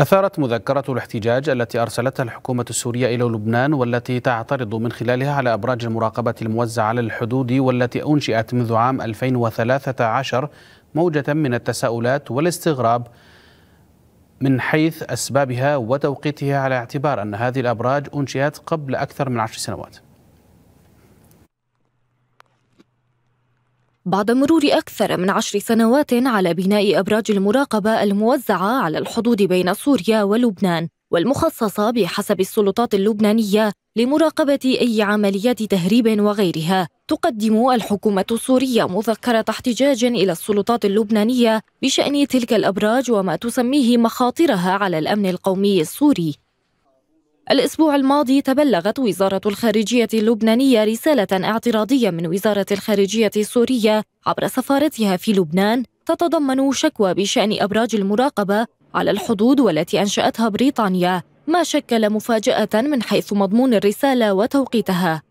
أثارت مذكرة الاحتجاج التي أرسلتها الحكومة السورية إلى لبنان والتي تعترض من خلالها على أبراج المراقبة الموزعة على الحدود والتي أنشئت منذ عام 2013 موجة من التساؤلات والاستغراب من حيث أسبابها وتوقيتها على اعتبار أن هذه الأبراج أنشئت قبل أكثر من عشر سنوات بعد مرور أكثر من عشر سنوات على بناء أبراج المراقبة الموزعة على الحدود بين سوريا ولبنان والمخصصة بحسب السلطات اللبنانية لمراقبة أي عمليات تهريب وغيرها تقدم الحكومة السورية مذكرة احتجاج إلى السلطات اللبنانية بشأن تلك الأبراج وما تسميه مخاطرها على الأمن القومي السوري الأسبوع الماضي تبلغت وزارة الخارجية اللبنانية رسالة اعتراضية من وزارة الخارجية السورية عبر سفارتها في لبنان تتضمن شكوى بشأن أبراج المراقبة على الحدود والتي أنشأتها بريطانيا ما شكل مفاجأة من حيث مضمون الرسالة وتوقيتها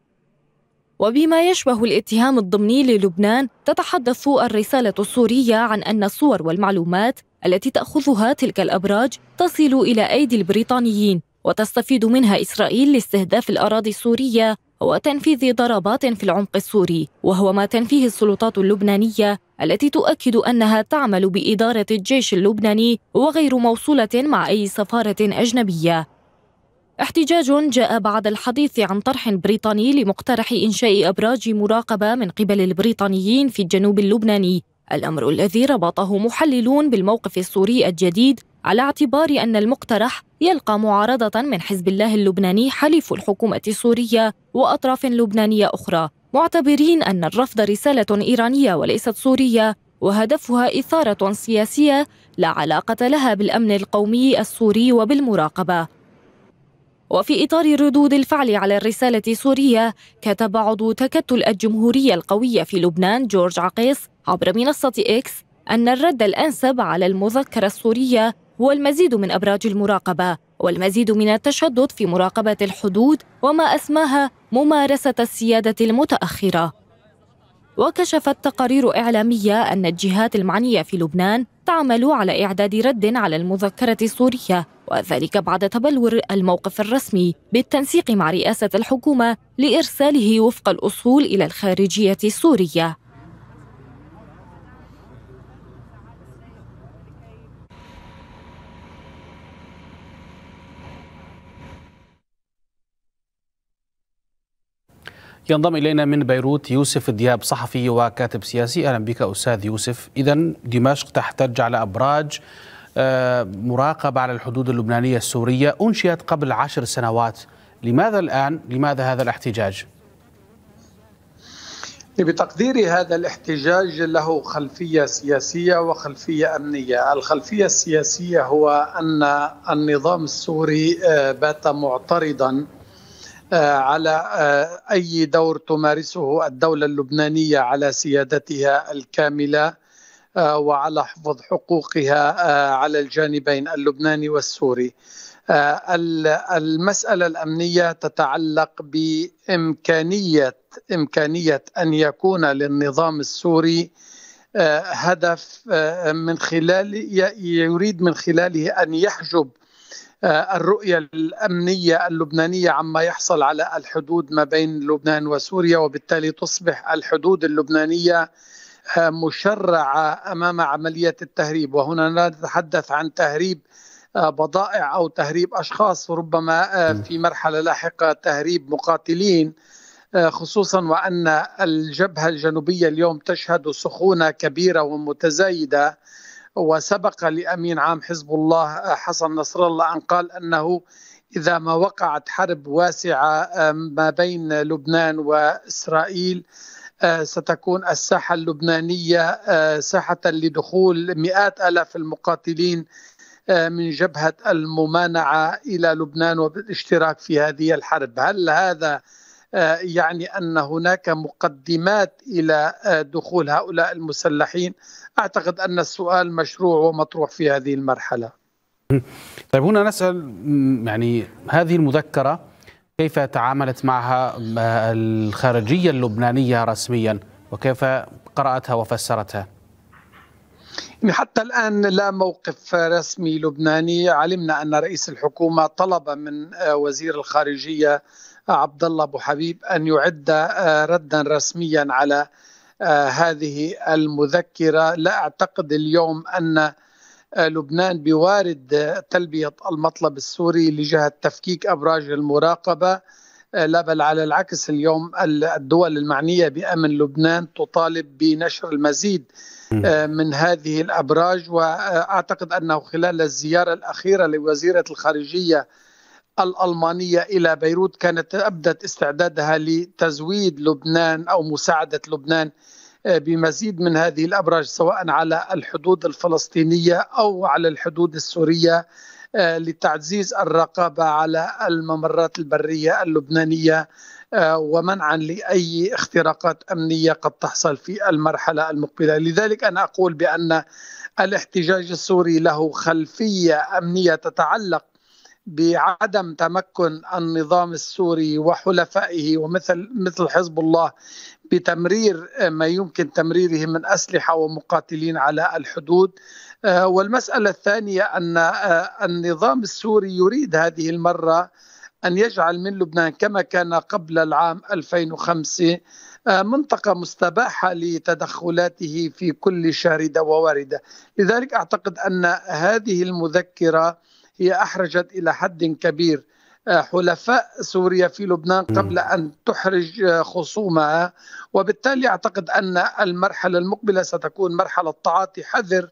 وبما يشبه الاتهام الضمني للبنان تتحدث الرسالة السورية عن أن الصور والمعلومات التي تأخذها تلك الأبراج تصل إلى أيدي البريطانيين وتستفيد منها إسرائيل لاستهداف الأراضي السورية وتنفيذ ضربات في العمق السوري وهو ما تنفيه السلطات اللبنانية التي تؤكد أنها تعمل بإدارة الجيش اللبناني وغير موصولة مع أي سفارة أجنبية احتجاج جاء بعد الحديث عن طرح بريطاني لمقترح إنشاء أبراج مراقبة من قبل البريطانيين في الجنوب اللبناني الأمر الذي ربطه محللون بالموقف السوري الجديد على اعتبار أن المقترح يلقى معارضة من حزب الله اللبناني حليف الحكومة السورية وأطراف لبنانية أخرى معتبرين أن الرفض رسالة إيرانية وليست سورية وهدفها إثارة سياسية لا علاقة لها بالأمن القومي السوري وبالمراقبة وفي إطار ردود الفعل على الرسالة السورية كتب عضو تكتل الجمهورية القوية في لبنان جورج عقيس عبر منصة إكس أن الرد الأنسب على المذكرة السورية والمزيد من أبراج المراقبة والمزيد من التشدد في مراقبة الحدود وما أسماها ممارسة السيادة المتأخرة وكشفت تقارير إعلامية أن الجهات المعنية في لبنان تعمل على إعداد رد على المذكرة السورية وذلك بعد تبلور الموقف الرسمي بالتنسيق مع رئاسة الحكومة لإرساله وفق الأصول إلى الخارجية السورية ينضم إلينا من بيروت يوسف دياب صحفي وكاتب سياسي أهلا بك أستاذ يوسف إذا دمشق تحتج على أبراج آه، مراقبة على الحدود اللبنانية السورية أنشئت قبل عشر سنوات لماذا الآن لماذا هذا الاحتجاج؟ بتقديري هذا الاحتجاج له خلفية سياسية وخلفية أمنية الخلفية السياسية هو أن النظام السوري آه، بات معترضاً آه، على آه، اي دور تمارسه الدوله اللبنانيه على سيادتها الكامله آه، وعلى حفظ حقوقها على الجانبين اللبناني والسوري. المساله الامنيه تتعلق بامكانيه امكانيه ان يكون للنظام السوري هدف من خلال يريد من خلاله ان يحجب آه، الرؤية الأمنية اللبنانية عما يحصل على الحدود ما بين لبنان وسوريا وبالتالي تصبح الحدود اللبنانية آه، مشرعة أمام عملية التهريب وهنا لا نتحدث عن تهريب آه، بضائع أو تهريب أشخاص ربما في مرحلة لاحقة تهريب مقاتلين خصوصا وأن الجبهة الجنوبية اليوم تشهد سخونة كبيرة ومتزايدة وسبق لامين عام حزب الله آه، حسن نصر الله ان قال انه اذا ما وقعت حرب واسعه ما بين لبنان واسرائيل آه، ستكون الساحه اللبنانيه آه، ساحه لدخول مئات الاف المقاتلين من جبهه الممانعه الى لبنان وبالاشتراك في هذه الحرب، هل هذا آه، يعني ان هناك مقدمات الى آه، دخول هؤلاء المسلحين اعتقد ان السؤال مشروع ومطروح في هذه المرحله طيب هنا نسال يعني هذه المذكره كيف تعاملت معها آه، الخارجيه اللبنانيه رسميا وكيف قراتها وفسرتها يعني حتى الآن لا موقف رسمي لبناني علمنا أن رئيس الحكومة طلب من آه، وزير الخارجية آه، عبد الله أبو حبيب أن يعد آه، ردا رسميا على هذه المذكرة لا أعتقد اليوم أن لبنان بوارد تلبية المطلب السوري لجهة تفكيك أبراج المراقبة لا بل على العكس اليوم الدول المعنية بأمن لبنان تطالب بنشر المزيد آه، من هذه الابراج واعتقد انه خلال الزياره الاخيره لوزيره الخارجيه الالمانيه الى بيروت كانت ابدت استعدادها لتزويد لبنان او مساعده لبنان آه، بمزيد من هذه الابراج سواء على الحدود الفلسطينيه او على الحدود السوريه آه، لتعزيز الرقابه على الممرات البريه اللبنانيه آه، ومنعا لاي اختراقات امنيه قد تحصل في المرحله المقبله، لذلك انا اقول بان الاحتجاج السوري له خلفيه امنيه تتعلق بعدم تمكن النظام السوري وحلفائه ومثل مثل حزب الله بتمرير آه، ما يمكن تمريره من اسلحه ومقاتلين على الحدود آه، والمساله الثانيه ان النظام السوري يريد هذه المره أن يجعل من لبنان كما كان قبل العام 2005 آه، منطقة مستباحة لتدخلاته في كل شاردة وواردة لذلك أعتقد أن هذه المذكرة هي أحرجت إلى حد كبير آه، حلفاء سوريا في لبنان قبل ان تحرج آه، خصومها وبالتالي اعتقد ان المرحله المقبله ستكون مرحله تعاطي حذر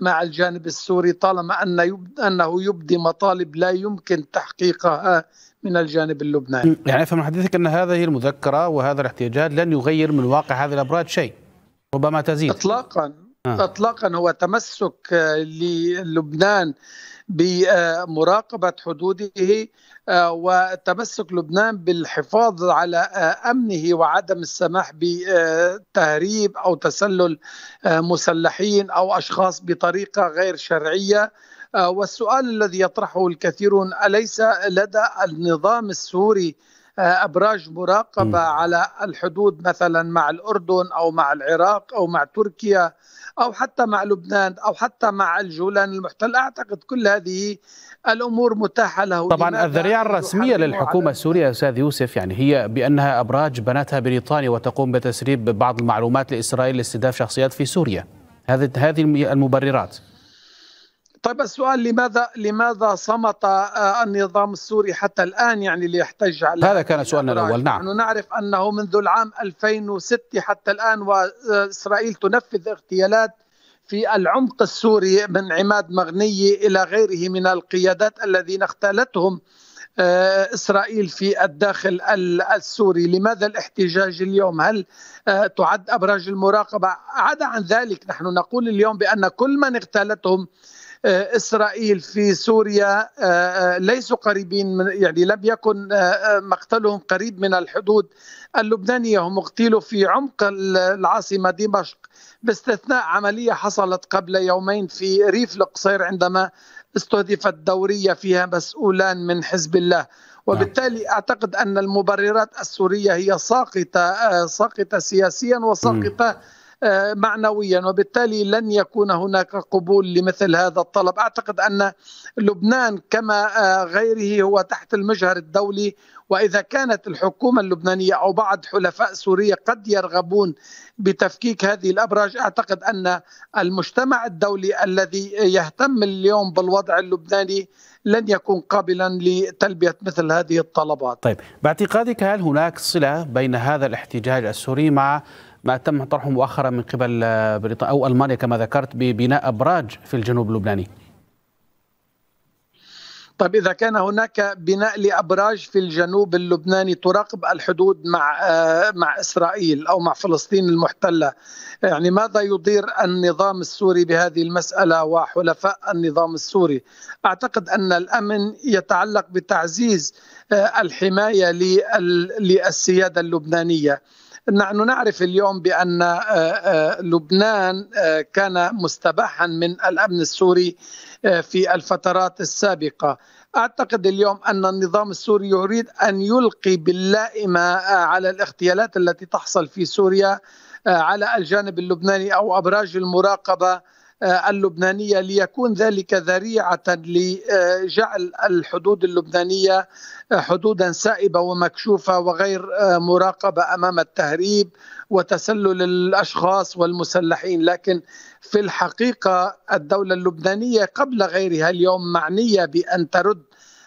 مع الجانب السوري طالما أن أنه يبدي مطالب لا يمكن تحقيقها من الجانب اللبناني يعني أفهم حديثك أن هذه المذكرة وهذا الاحتجاج لن يغير من واقع هذه الابراج شيء ربما تزيد إطلاقا آه. إطلاقا هو تمسك للبنان بمراقبه حدوده آه، وتمسك لبنان بالحفاظ على آه، امنه وعدم السماح بتهريب او تسلل آه، مسلحين او اشخاص بطريقه غير شرعيه والسؤال الذي يطرحه الكثيرون اليس لدى النظام السوري ابراج مراقبه على الحدود مثلا مع الاردن او مع العراق او مع تركيا أو حتى مع لبنان أو حتى مع الجولان المحتل أعتقد كل هذه الأمور متاحة له طبعا الذريعة الرسمية للحكومة السورية أستاذ يوسف يعني هي بأنها أبراج بناتها بريطانيا وتقوم بتسريب بعض المعلومات لإسرائيل لاستهداف شخصيات في سوريا هذه هذه المبررات طيب السؤال لماذا لماذا صمت آه، النظام السوري حتى الان يعني ليحتج على هذا كان سؤالنا الاول نعم نحن نعرف انه منذ العام 2006 حتى الان واسرائيل تنفذ اغتيالات في العمق السوري من عماد مغني الى غيره من القيادات الذين اغتالتهم آه، اسرائيل في الداخل السوري، لماذا الاحتجاج اليوم؟ هل آه، تعد ابراج المراقبه؟ عدا عن ذلك نحن نقول اليوم بان كل من اغتالتهم آه، اسرائيل في سوريا آه، آه، ليسوا قريبين من يعني لم يكن مقتلهم قريب من الحدود اللبنانيه هم اغتيلوا في عمق العاصمه دمشق باستثناء عمليه حصلت قبل يومين في ريف القصير عندما استهدفت دوريه فيها مسؤولان من حزب الله نعم. وبالتالي اعتقد ان المبررات السوريه هي ساقطه ساقطه سياسيا وساقطه آه، معنويا وبالتالي لن يكون هناك قبول لمثل هذا الطلب اعتقد ان لبنان كما آه، غيره هو تحت المجهر الدولي واذا كانت الحكومه اللبنانيه او بعض حلفاء سوريا قد يرغبون بتفكيك هذه الابراج اعتقد ان المجتمع الدولي الذي يهتم اليوم بالوضع اللبناني لن يكون قابلا لتلبيه مثل هذه الطلبات. طيب باعتقادك هل هناك صله بين هذا الاحتجاج السوري مع ما تم طرحه مؤخرا من قبل آه، بريطانيا أو ألمانيا كما ذكرت ببناء أبراج في الجنوب اللبناني طيب إذا كان هناك بناء لأبراج في الجنوب اللبناني تراقب الحدود مع آه، مع إسرائيل أو مع فلسطين المحتلة يعني ماذا يضير النظام السوري بهذه المسألة وحلفاء النظام السوري أعتقد أن الأمن يتعلق بتعزيز آه، الحماية للسيادة اللبنانية نحن نعرف اليوم بأن آه، آه، لبنان آه، كان مستباحا من الأمن السوري في الفترات السابقة أعتقد اليوم أن النظام السوري يريد أن يلقي باللائمة على الاغتيالات التي تحصل في سوريا على الجانب اللبناني أو أبراج المراقبة آه، اللبنانيه ليكون ذلك ذريعه لجعل الحدود اللبنانيه آه، حدودا سائبه ومكشوفه وغير آه، مراقبه امام التهريب وتسلل الاشخاص والمسلحين لكن في الحقيقه الدوله اللبنانيه قبل غيرها اليوم معنيه بان ترد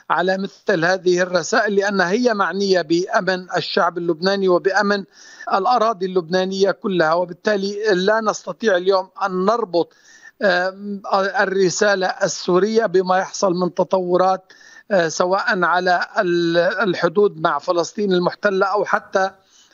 على مثل هذه الرسائل لانها هي معنيه بامن الشعب اللبناني وبامن الاراضي اللبنانيه كلها وبالتالي لا نستطيع اليوم ان نربط الرساله السوريه بما يحصل من تطورات سواء على الحدود مع فلسطين المحتله او حتى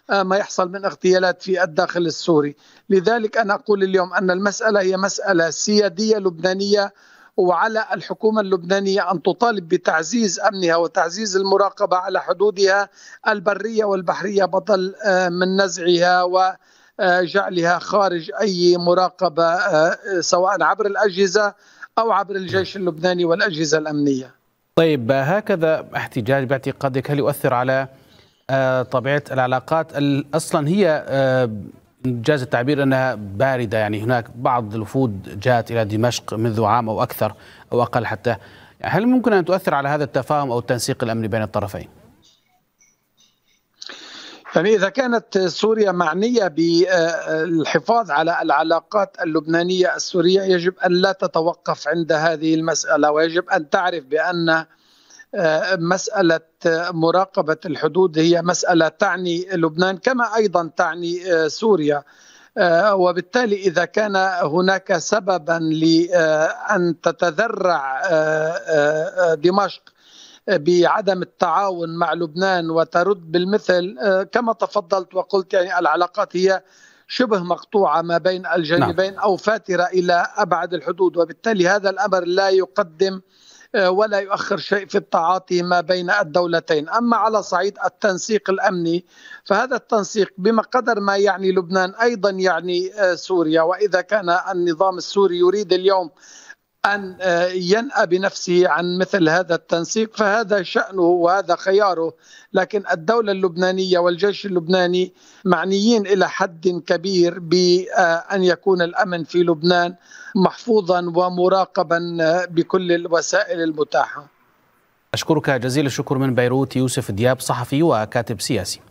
ما يحصل من اغتيالات في الداخل السوري لذلك أنا أقول اليوم أن المسألة هي مسألة سيادية لبنانية وعلى الحكومة اللبنانية أن تطالب بتعزيز أمنها وتعزيز المراقبة على حدودها البرية والبحرية بطل من نزعها و آه، جعلها خارج أي مراقبة آه، سواء عبر الأجهزة أو عبر الجيش نعم. اللبناني والأجهزة الأمنية طيب هكذا احتجاج باعتقادك هل يؤثر على آه، طبيعة العلاقات أصلا هي جاز التعبير انها بارده يعني هناك بعض الوفود جاءت الى دمشق منذ عام او اكثر او اقل حتى هل ممكن ان تؤثر على هذا التفاهم او التنسيق الامني بين الطرفين؟ يعني إذا كانت سوريا معنية بالحفاظ على العلاقات اللبنانية السورية يجب أن لا تتوقف عند هذه المسألة ويجب أن تعرف بأن آه، مسألة آه، مراقبة الحدود هي مسألة تعني لبنان كما أيضا تعني آه، سوريا وبالتالي إذا كان هناك سببا لأن تتذرع دمشق بعدم التعاون مع لبنان وترد بالمثل آه، كما تفضلت وقلت يعني العلاقات هي شبه مقطوعة ما بين الجانبين نعم. أو فاترة إلى أبعد الحدود وبالتالي هذا الأمر لا يقدم آه، ولا يؤخر شيء في التعاطي ما بين الدولتين أما على صعيد التنسيق الأمني فهذا التنسيق بما قدر ما يعني لبنان أيضا يعني آه، سوريا وإذا كان النظام السوري يريد اليوم أن آه، ينأى بنفسه عن مثل هذا التنسيق فهذا شأنه وهذا خياره لكن الدولة اللبنانية والجيش اللبناني معنيين إلى حد كبير بأن آه، يكون الأمن في لبنان محفوظا ومراقبا آه، بكل الوسائل المتاحة أشكرك جزيل الشكر من بيروت يوسف دياب صحفي وكاتب سياسي